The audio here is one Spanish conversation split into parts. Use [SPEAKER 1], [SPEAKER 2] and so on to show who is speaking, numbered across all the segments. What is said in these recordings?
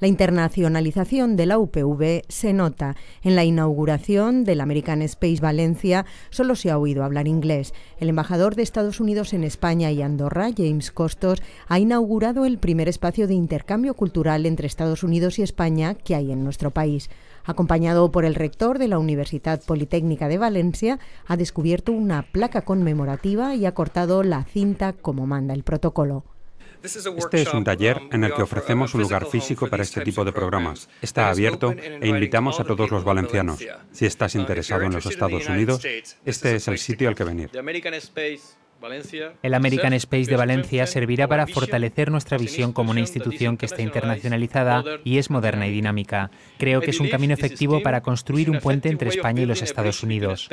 [SPEAKER 1] La internacionalización de la UPV se nota. En la inauguración del American Space Valencia solo se ha oído hablar inglés. El embajador de Estados Unidos en España y Andorra, James Costos, ha inaugurado el primer espacio de intercambio cultural entre Estados Unidos y España que hay en nuestro país. Acompañado por el rector de la Universidad Politécnica de Valencia, ha descubierto una placa conmemorativa y ha cortado la cinta como manda el protocolo.
[SPEAKER 2] Este es un taller um, en el que uh, ofrecemos un lugar físico para este tipo de programas. Está abierto e invitamos a todos los valencianos. Si estás uh, interesado en los Estados Unidos, este es el sitio al que venir. El American Space de Valencia servirá para fortalecer nuestra visión como una institución que está internacionalizada y es moderna y dinámica. Creo que es un camino efectivo para construir un puente entre España y los Estados Unidos.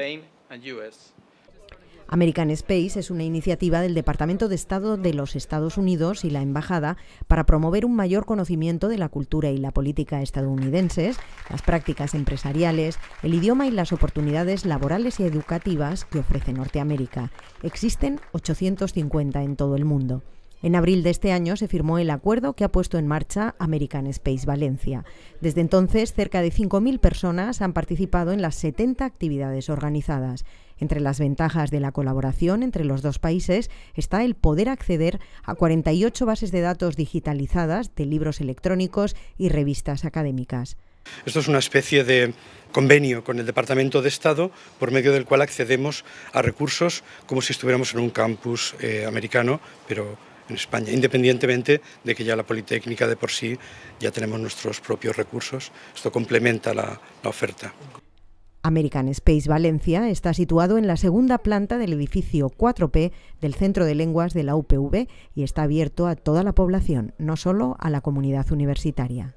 [SPEAKER 1] American Space es una iniciativa del Departamento de Estado de los Estados Unidos y la Embajada para promover un mayor conocimiento de la cultura y la política estadounidenses, las prácticas empresariales, el idioma y las oportunidades laborales y educativas que ofrece Norteamérica. Existen 850 en todo el mundo. En abril de este año se firmó el acuerdo que ha puesto en marcha American Space Valencia. Desde entonces, cerca de 5.000 personas han participado en las 70 actividades organizadas. Entre las ventajas de la colaboración entre los dos países está el poder acceder a 48 bases de datos digitalizadas de libros electrónicos y revistas académicas.
[SPEAKER 3] Esto es una especie de convenio con el Departamento de Estado por medio del cual accedemos a recursos como si estuviéramos en un campus eh, americano, pero en España, independientemente de que ya la Politécnica de por sí ya tenemos nuestros propios recursos. Esto complementa la, la oferta.
[SPEAKER 1] American Space Valencia está situado en la segunda planta del edificio 4P del Centro de Lenguas de la UPV y está abierto a toda la población, no solo a la comunidad universitaria.